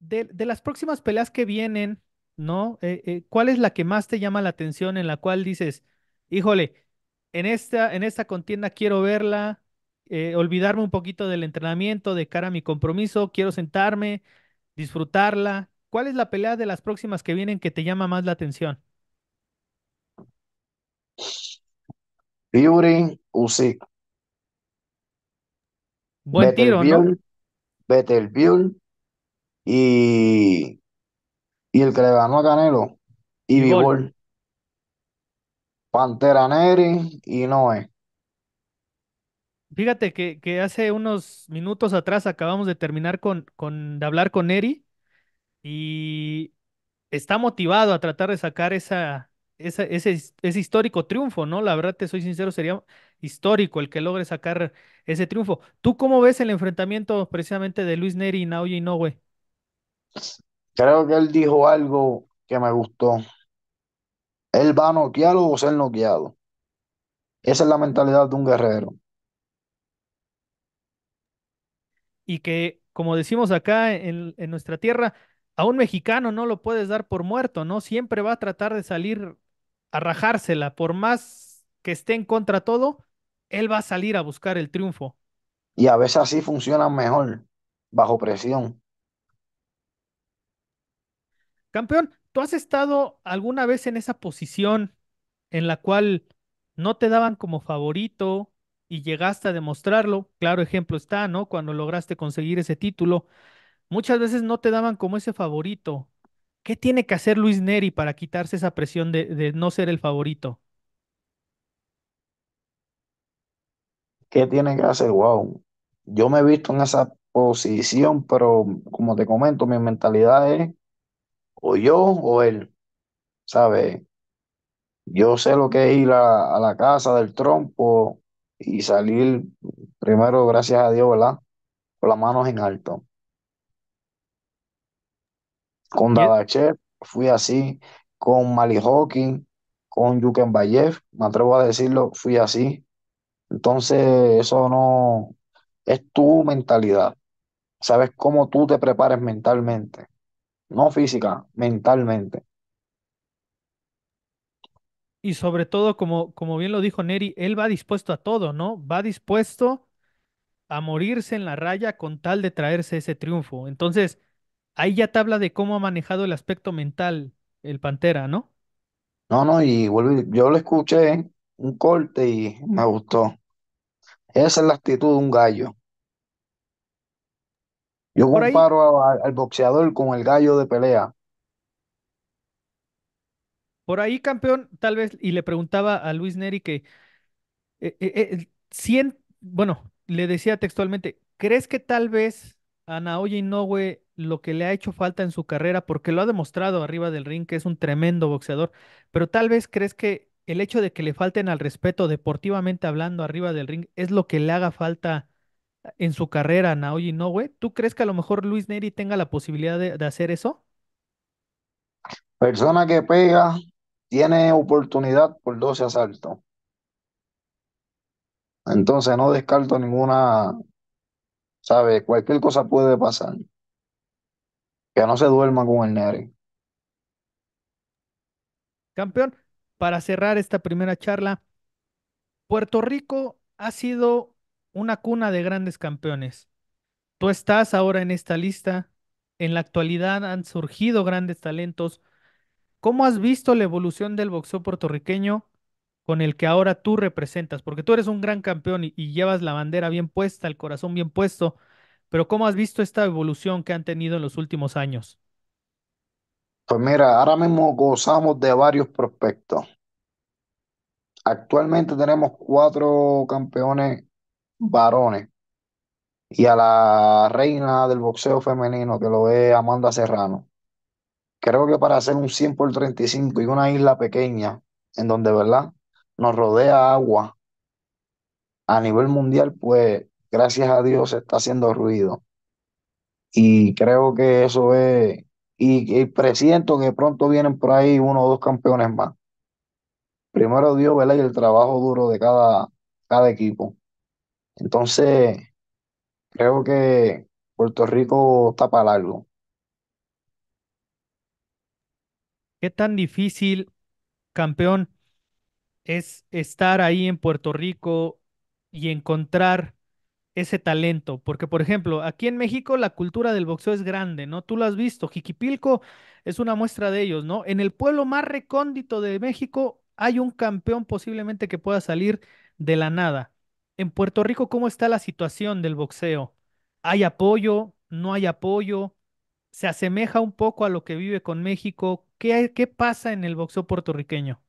de, las próximas peleas que vienen, ¿no? Eh, eh, ¿Cuál es la que más te llama la atención en la cual dices, híjole, en esta, en esta contienda quiero verla, eh, olvidarme un poquito del entrenamiento de cara a mi compromiso, quiero sentarme, disfrutarla? ¿Cuál es la pelea de las próximas que vienen que te llama más la atención? Fury Buen tiro, ¿no? y, y el que le ganó a Canelo y Vivol. Pantera Neri y Noé. Fíjate que, que, hace unos minutos atrás acabamos de terminar con, con, de hablar con Neri y está motivado a tratar de sacar esa, ese, histórico triunfo, ¿no? La verdad, te soy sincero, sería histórico el que logre sacar ese triunfo. ¿Tú cómo ves el enfrentamiento precisamente de Luis Neri y Naoya Creo que él dijo algo que me gustó. Él va a noquearlo o ser noqueado. Esa es la mentalidad de un guerrero. Y que, como decimos acá en, en nuestra tierra, a un mexicano no lo puedes dar por muerto, ¿no? Siempre va a tratar de salir a rajársela, por más que esté en contra todo, él va a salir a buscar el triunfo. Y a veces así funciona mejor, bajo presión. Campeón, ¿tú has estado alguna vez en esa posición en la cual no te daban como favorito y llegaste a demostrarlo? Claro ejemplo está, ¿no? Cuando lograste conseguir ese título, muchas veces no te daban como ese favorito. ¿Qué tiene que hacer Luis Neri para quitarse esa presión de, no ser el favorito? ¿Qué tiene que hacer? Wow. Yo me he visto en esa posición, pero como te comento, mi mentalidad es o yo o él, ¿sabes? Yo sé lo que es ir a, la casa del trompo y salir primero, gracias a Dios, ¿verdad? Con las manos en alto. Con Dadache fui así, con Mali Hawking, con Bayev. me atrevo a decirlo, fui así. Entonces, eso no es tu mentalidad. Sabes cómo tú te prepares mentalmente no física, mentalmente. Y sobre todo, como, como bien lo dijo Neri, él va dispuesto a todo, ¿no? Va dispuesto a morirse en la raya con tal de traerse ese triunfo. Entonces, ahí ya te habla de cómo ha manejado el aspecto mental el Pantera, ¿no? No, no, y vuelvo, yo lo escuché un corte y me gustó. Esa es la actitud de un gallo. Yo comparo al boxeador con el gallo de pelea. Por ahí, campeón, tal vez, y le preguntaba a Luis Neri que, eh, eh, eh, bueno, le decía textualmente, ¿crees que tal vez a Naoya Inoue lo que le ha hecho falta en su carrera, porque lo ha demostrado arriba del ring, que es un tremendo boxeador, pero tal vez crees que el hecho de que le falten al respeto deportivamente hablando arriba del ring es lo que le haga falta en su carrera, Naoyi Noe ¿tú crees que a lo mejor Luis Neri tenga la posibilidad de, de hacer eso? Persona que pega tiene oportunidad por 12 asaltos. Entonces no descarto ninguna, ¿sabes? Cualquier cosa puede pasar. Que no se duerma con el Neri. Campeón, para cerrar esta primera charla, Puerto Rico ha sido una cuna de grandes campeones. Tú estás ahora en esta lista, en la actualidad han surgido grandes talentos. ¿Cómo has visto la evolución del boxeo puertorriqueño con el que ahora tú representas? Porque tú eres un gran campeón y, llevas la bandera bien puesta, el corazón bien puesto, pero ¿cómo has visto esta evolución que han tenido en los últimos años? Pues mira, ahora mismo gozamos de varios prospectos. Actualmente tenemos cuatro campeones varones y a la reina del boxeo femenino, que lo es Amanda Serrano. Creo que para hacer un 100 por 35 y una isla pequeña, en donde, ¿verdad? Nos rodea agua a nivel mundial, pues gracias a Dios se está haciendo ruido. Y creo que eso es, y, presiento que pronto vienen por ahí uno o dos campeones más. Primero Dios, ¿verdad? Y el trabajo duro de cada, cada equipo. Entonces, creo que Puerto Rico está para algo. ¿Qué tan difícil, campeón, es estar ahí en Puerto Rico y encontrar ese talento? Porque, por ejemplo, aquí en México la cultura del boxeo es grande, ¿no? Tú lo has visto, Jiquipilco es una muestra de ellos, ¿no? En el pueblo más recóndito de México hay un campeón posiblemente que pueda salir de la nada en Puerto Rico, ¿cómo está la situación del boxeo? ¿Hay apoyo? ¿No hay apoyo? ¿Se asemeja un poco a lo que vive con México? ¿Qué, qué pasa en el boxeo puertorriqueño?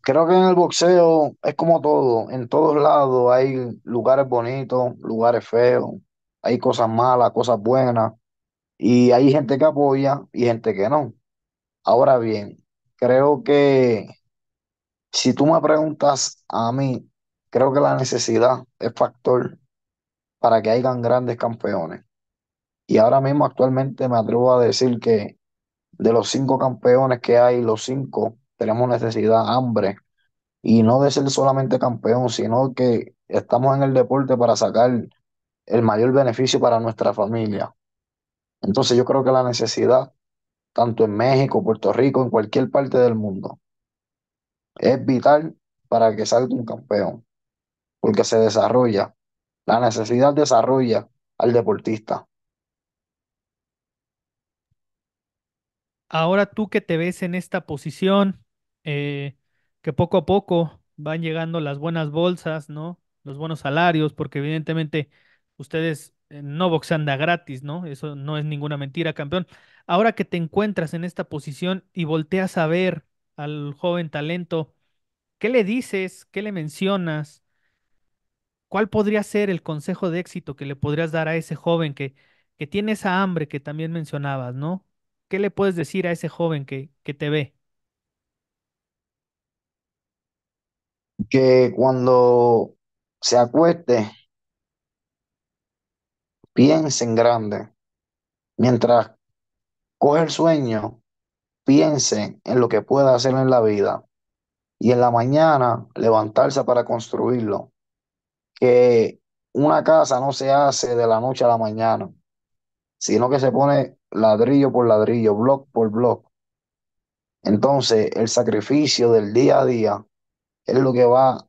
Creo que en el boxeo es como todo, en todos lados hay lugares bonitos, lugares feos, hay cosas malas, cosas buenas, y hay gente que apoya y gente que no. Ahora bien, creo que si tú me preguntas a mí Creo que la necesidad es factor para que hayan grandes campeones. Y ahora mismo actualmente me atrevo a decir que de los cinco campeones que hay, los cinco tenemos necesidad, hambre, y no de ser solamente campeón, sino que estamos en el deporte para sacar el mayor beneficio para nuestra familia. Entonces yo creo que la necesidad, tanto en México, Puerto Rico, en cualquier parte del mundo, es vital para que salga un campeón porque se desarrolla, la necesidad desarrolla al deportista. Ahora tú que te ves en esta posición, eh, que poco a poco van llegando las buenas bolsas, ¿no? Los buenos salarios, porque evidentemente ustedes eh, no boxean gratis, ¿no? Eso no es ninguna mentira, campeón. Ahora que te encuentras en esta posición y volteas a ver al joven talento, ¿qué le dices? ¿Qué le mencionas? ¿Cuál podría ser el consejo de éxito que le podrías dar a ese joven que, que tiene esa hambre que también mencionabas, ¿no? ¿Qué le puedes decir a ese joven que, que te ve? Que cuando se acueste, piense en grande. Mientras coge el sueño, piense en lo que pueda hacer en la vida. Y en la mañana levantarse para construirlo que una casa no se hace de la noche a la mañana, sino que se pone ladrillo por ladrillo, block por block. Entonces, el sacrificio del día a día es lo que va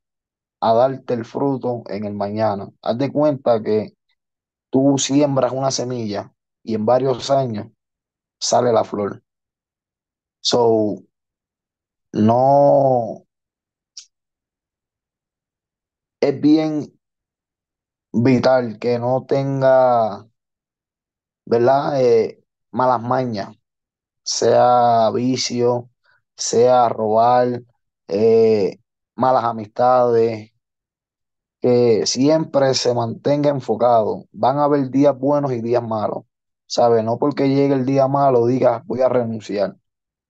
a darte el fruto en el mañana. Haz de cuenta que tú siembras una semilla y en varios años sale la flor. So, no, es bien vital que no tenga, ¿verdad? Eh, malas mañas, sea vicio, sea robar, eh, malas amistades, que siempre se mantenga enfocado. Van a haber días buenos y días malos, ¿sabe? No porque llegue el día malo digas voy a renunciar.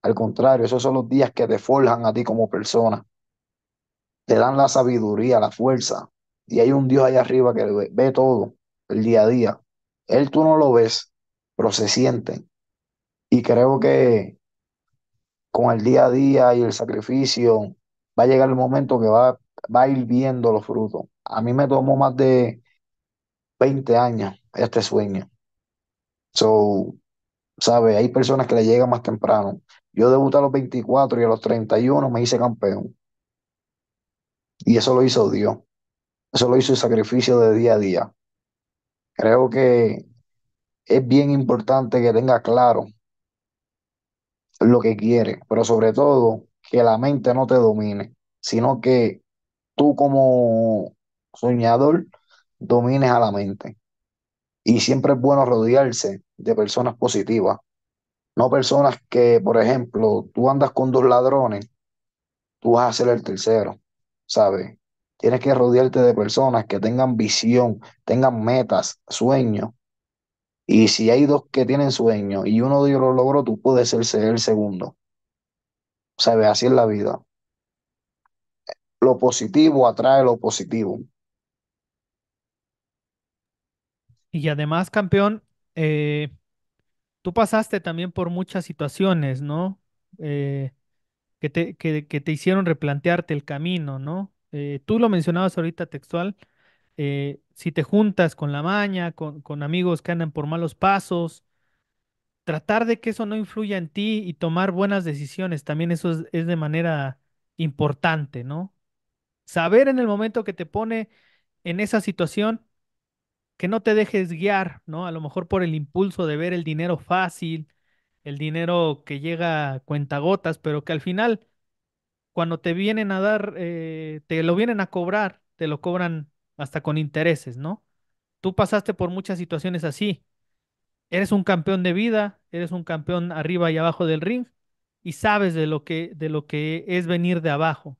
Al contrario, esos son los días que te forjan a ti como persona te dan la sabiduría, la fuerza. Y hay un Dios allá arriba que ve, todo el día a día. Él tú no lo ves, pero se siente. Y creo que con el día a día y el sacrificio va a llegar el momento que va, va a ir viendo los frutos. A mí me tomó más de 20 años este sueño. So, ¿sabe? Hay personas que le llegan más temprano. Yo debuté a los 24 y a los 31 me hice campeón. Y eso lo hizo Dios. Eso lo hizo el sacrificio de día a día. Creo que es bien importante que tenga claro lo que quiere, pero sobre todo que la mente no te domine, sino que tú como soñador domines a la mente. Y siempre es bueno rodearse de personas positivas, no personas que, por ejemplo, tú andas con dos ladrones, tú vas a ser el tercero. ¿sabes? Tienes que rodearte de personas que tengan visión, tengan metas, sueños. Y si hay dos que tienen sueños y uno de ellos lo logró, tú puedes ser el segundo. ¿Sabes? Así es la vida. Lo positivo atrae lo positivo. Y además, campeón, eh, tú pasaste también por muchas situaciones, ¿no? Eh, que te, te hicieron replantearte el camino, ¿no? Eh, tú lo mencionabas ahorita textual, eh, si te juntas con la maña, con, amigos que andan por malos pasos, tratar de que eso no influya en ti y tomar buenas decisiones, también eso es, es, de manera importante, ¿no? Saber en el momento que te pone en esa situación que no te dejes guiar, ¿no? A lo mejor por el impulso de ver el dinero fácil, el dinero que llega cuenta cuentagotas, pero que al final, cuando te vienen a dar, eh, te lo vienen a cobrar, te lo cobran hasta con intereses, ¿no? Tú pasaste por muchas situaciones así. Eres un campeón de vida, eres un campeón arriba y abajo del ring y sabes de lo que, de lo que es venir de abajo.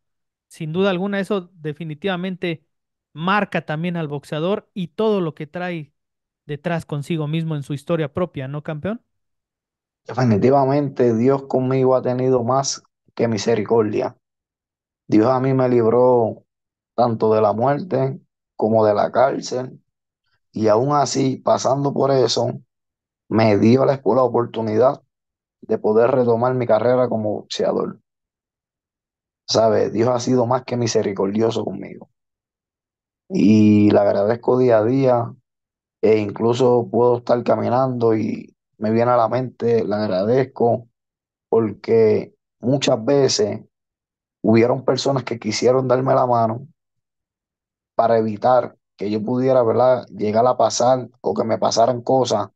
Sin duda alguna, eso definitivamente marca también al boxeador y todo lo que trae detrás consigo mismo en su historia propia, ¿no, campeón? Definitivamente Dios conmigo ha tenido más que misericordia. Dios a mí me libró tanto de la muerte como de la cárcel. Y aún así, pasando por eso, me dio la, la oportunidad de poder retomar mi carrera como boxeador. ¿Sabes? Dios ha sido más que misericordioso conmigo. Y le agradezco día a día. E incluso puedo estar caminando y me viene a la mente, la agradezco, porque muchas veces hubieron personas que quisieron darme la mano para evitar que yo pudiera, ¿verdad?, llegar a pasar o que me pasaran cosas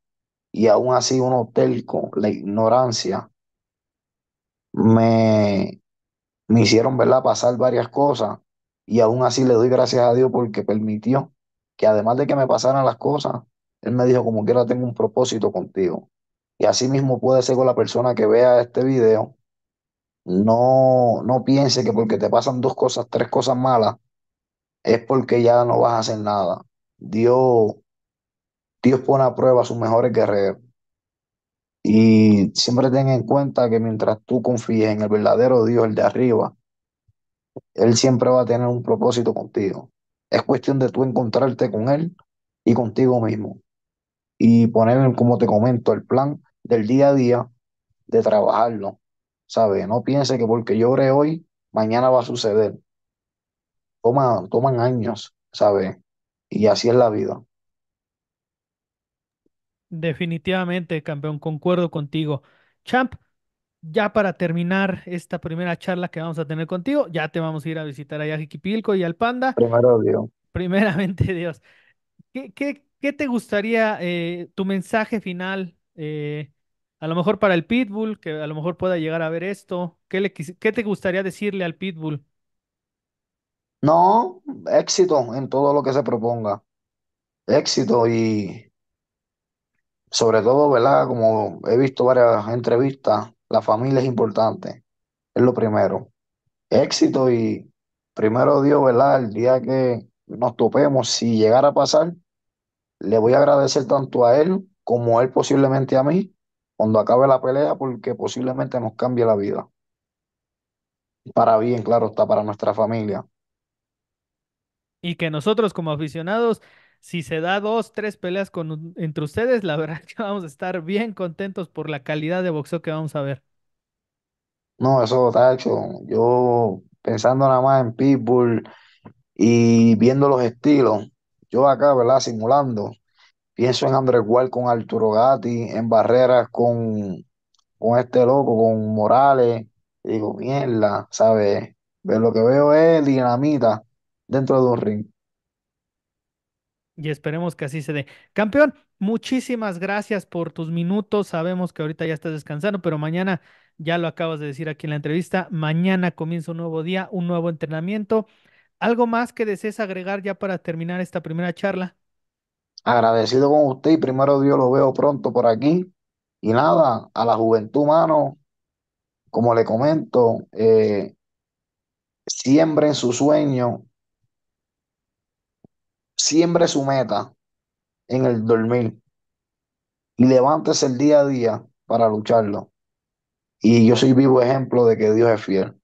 y aún así hotel con la ignorancia, me, me hicieron, pasar varias cosas y aún así le doy gracias a Dios porque permitió que además de que me pasaran las cosas, él me dijo, como quiera, tengo un propósito contigo. Y así mismo puede ser con la persona que vea este video. No, no piense que porque te pasan dos cosas, tres cosas malas, es porque ya no vas a hacer nada. Dios, Dios pone a prueba a sus mejores guerreros. Y siempre ten en cuenta que mientras tú confíes en el verdadero Dios, el de arriba, Él siempre va a tener un propósito contigo. Es cuestión de tú encontrarte con Él y contigo mismo y poner, como te comento, el plan del día a día de trabajarlo. ¿Sabes? No piense que porque llore hoy, mañana va a suceder. Toma, toman años, ¿sabes? Y así es la vida. Definitivamente, campeón, concuerdo contigo. Champ, ya para terminar esta primera charla que vamos a tener contigo, ya te vamos a ir a visitar allá a Jiquipilco y al Panda. Primero Dios. Primeramente Dios. ¿Qué, qué, ¿Qué te gustaría eh, tu mensaje final? Eh, a lo mejor para el Pitbull, que a lo mejor pueda llegar a ver esto. ¿Qué, qué te gustaría decirle al Pitbull? No, éxito en todo lo que se proponga. Éxito y sobre todo, ¿verdad? Como he visto varias entrevistas, la familia es importante. Es lo primero. Éxito y primero Dios, ¿verdad? El día que nos topemos, si llegara a pasar, le voy a agradecer tanto a él como a él posiblemente a mí cuando acabe la pelea porque posiblemente nos cambie la vida. Para bien, claro, está para nuestra familia. Y que nosotros como aficionados, si se da dos, tres peleas con, entre ustedes, la verdad que vamos a estar bien contentos por la calidad de boxeo que vamos a ver. No, eso está hecho. Yo pensando nada más en Pitbull y viendo los estilos, yo acá, ¿verdad? Simulando, pienso en André Gual con Arturo Gatti, en Barreras con, con este loco, con Morales. Y digo, mierda, ¿sabes? Pero lo que veo es dinamita dentro de un ring. Y esperemos que así se dé. Campeón, muchísimas gracias por tus minutos. Sabemos que ahorita ya estás descansando, pero mañana, ya lo acabas de decir aquí en la entrevista, mañana comienza un nuevo día, un nuevo entrenamiento. ¿Algo más que desees agregar ya para terminar esta primera charla? Agradecido con usted y primero Dios lo veo pronto por aquí. Y nada, a la juventud, mano, como le comento, eh, siembre en su sueño, siembre su meta en el dormir y levántese el día a día para lucharlo. Y yo soy vivo ejemplo de que Dios es fiel.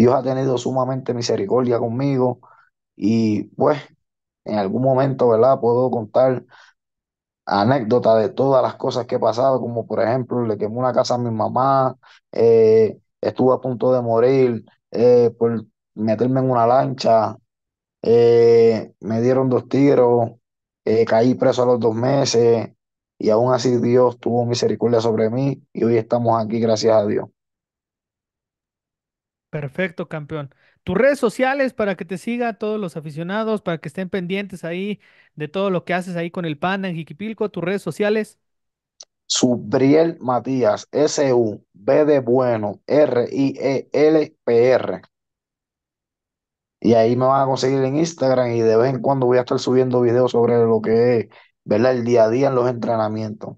Dios ha tenido sumamente misericordia conmigo y pues en algún momento, ¿verdad? Puedo contar anécdotas de todas las cosas que he pasado, como por ejemplo, le quemé una casa a mi mamá, eh, estuve a punto de morir eh, por meterme en una lancha, eh, me dieron dos tiros, caí preso a los dos meses y aún así Dios tuvo misericordia sobre mí y hoy estamos aquí gracias a Dios. Perfecto, campeón. Tus redes sociales para que te siga todos los aficionados, para que estén pendientes ahí de todo lo que haces ahí con el PAN en Jiquipilco, tus redes sociales. Subriel Matías, S-U, B de bueno, R-I-E-L-P-R. E, y ahí me van a conseguir en Instagram y de vez en cuando voy a estar subiendo videos sobre lo que es, El día a día en los entrenamientos,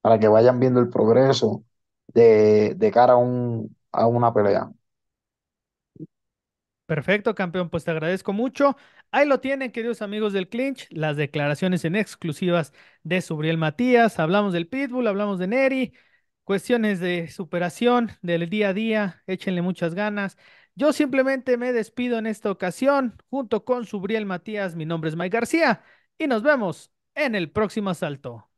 para que vayan viendo el progreso de, de cara a, un, a una pelea. Perfecto, campeón, pues te agradezco mucho. Ahí lo tienen, queridos amigos del Clinch, las declaraciones en exclusivas de Subriel Matías. Hablamos del Pitbull, hablamos de Neri, cuestiones de superación del día a día, échenle muchas ganas. Yo simplemente me despido en esta ocasión junto con Subriel Matías. Mi nombre es Mike García y nos vemos en el próximo asalto.